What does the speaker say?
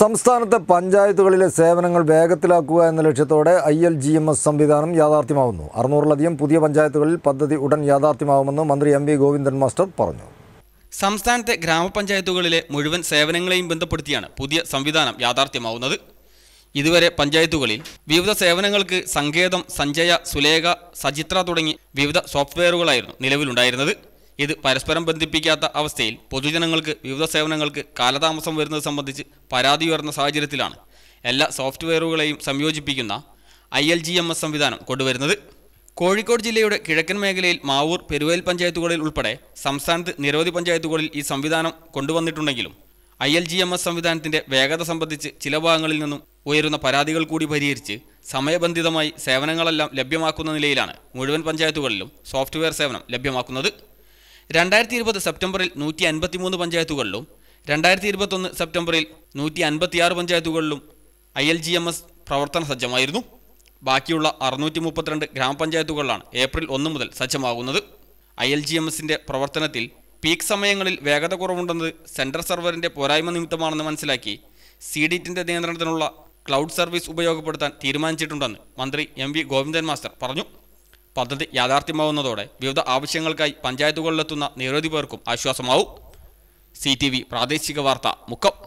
സംസ്ഥാനത്തെ പഞ്ചായത്തുകളിലെ സേവനങ്ങൾ വേഗത്തിലാക്കുക എന്ന ലക്ഷ്യത്തോടെ I L G M S സംവിധാനം യാഥാർത്ഥ്യമാവുന്നു അറുന്നൂറിലധികം പുതിയ പഞ്ചായത്തുകളിൽ പദ്ധതി ഉടൻ യാഥാർത്ഥ്യമാവുമെന്ന് മന്ത്രി എം വി ഗോവിന്ദൻ മാസ്റ്റർ പറഞ്ഞു സംസ്ഥാനത്തെ ഗ്രാമപഞ്ചായത്തുകളിലെ മുഴുവൻ സേവനങ്ങളെയും ബന്ധപ്പെടുത്തിയാണ് പുതിയ സംവിധാനം യാഥാർത്ഥ്യമാവുന്നത് ഇതുവരെ പഞ്ചായത്തുകളിൽ വിവിധ സേവനങ്ങൾക്ക് സങ്കേതം സഞ്ജയ സുലേഖ സജിത്ര തുടങ്ങി വിവിധ സോഫ്റ്റ്വെയറുകളായിരുന്നു നിലവിലുണ്ടായിരുന്നത് ഇത് പരസ്പരം ബന്ധിപ്പിക്കാത്ത അവസ്ഥയിൽ പൊതുജനങ്ങൾക്ക് വിവിധ സേവനങ്ങൾക്ക് കാലതാമസം വരുന്നത് സംബന്ധിച്ച് പരാതി ഉയർന്ന സാഹചര്യത്തിലാണ് എല്ലാ സോഫ്റ്റ്വെയറുകളെയും സംയോജിപ്പിക്കുന്ന I L G M S സംവിധാനം കൊണ്ടുവരുന്നത് കോഴിക്കോട് ജില്ലയുടെ കിഴക്കൻ മേഖലയിൽ മാവൂർ പെരുവേൽ പഞ്ചായത്തുകളിൽ ഉൾപ്പെടെ സംസ്ഥാനത്ത് നിരവധി പഞ്ചായത്തുകളിൽ ഈ സംവിധാനം കൊണ്ടുവന്നിട്ടുണ്ടെങ്കിലും I L G M S സംവിധാനത്തിൻ്റെ വേഗത സംബന്ധിച്ച് ചില ഭാഗങ്ങളിൽ നിന്നും ഉയരുന്ന പരാതികൾ കൂടി പരിഹരിച്ച് സമയബന്ധിതമായി സേവനങ്ങളെല്ലാം ലഭ്യമാക്കുന്ന നിലയിലാണ് മുഴുവൻ പഞ്ചായത്തുകളിലും സോഫ്റ്റ്വെയർ സേവനം ലഭ്യമാക്കുന്നത് രണ്ടായിരത്തി ഇരുപത് സെപ്റ്റംബറിൽ നൂറ്റി അൻപത്തിമൂന്ന് പഞ്ചായത്തുകളിലും രണ്ടായിരത്തി ഇരുപത്തൊന്ന് സെപ്റ്റംബറിൽ നൂറ്റി അൻപത്തിയാറ് പഞ്ചായത്തുകളിലും I L G M S പ്രവർത്തന സജ്ജമായിരുന്നു ബാക്കിയുള്ള അറുന്നൂറ്റി മുപ്പത്തിരണ്ട് ഗ്രാമപഞ്ചായത്തുകളിലാണ് ഏപ്രിൽ ഒന്ന് മുതൽ സജ്ജമാകുന്നത് ഐ എൽ ജി എം എസിൻ്റെ പ്രവർത്തനത്തിൽ പീക്ക് സമയങ്ങളിൽ വേഗത കുറവുണ്ടെന്നത് സെൻട്രൽ സെർവറിൻ്റെ പോരായ്മ നിമിത്തമാണെന്ന് മനസ്സിലാക്കി സി ഡിറ്റിൻ്റെ നിയന്ത്രണത്തിനുള്ള ക്ലൗഡ് സർവീസ് ഉപയോഗപ്പെടുത്താൻ തീരുമാനിച്ചിട്ടുണ്ടെന്ന് മന്ത്രി എം വി ഗോവിന്ദൻ മാസ്റ്റർ പറഞ്ഞു പദ്ധതി യാഥാർത്ഥ്യമാവുന്നതോടെ വിവിധ ആവശ്യങ്ങൾക്കായി പഞ്ചായത്തുകളിലെത്തുന്ന നിരവധി പേർക്കും ആശ്വാസമാവും സി പ്രാദേശിക വാർത്ത മുക്കം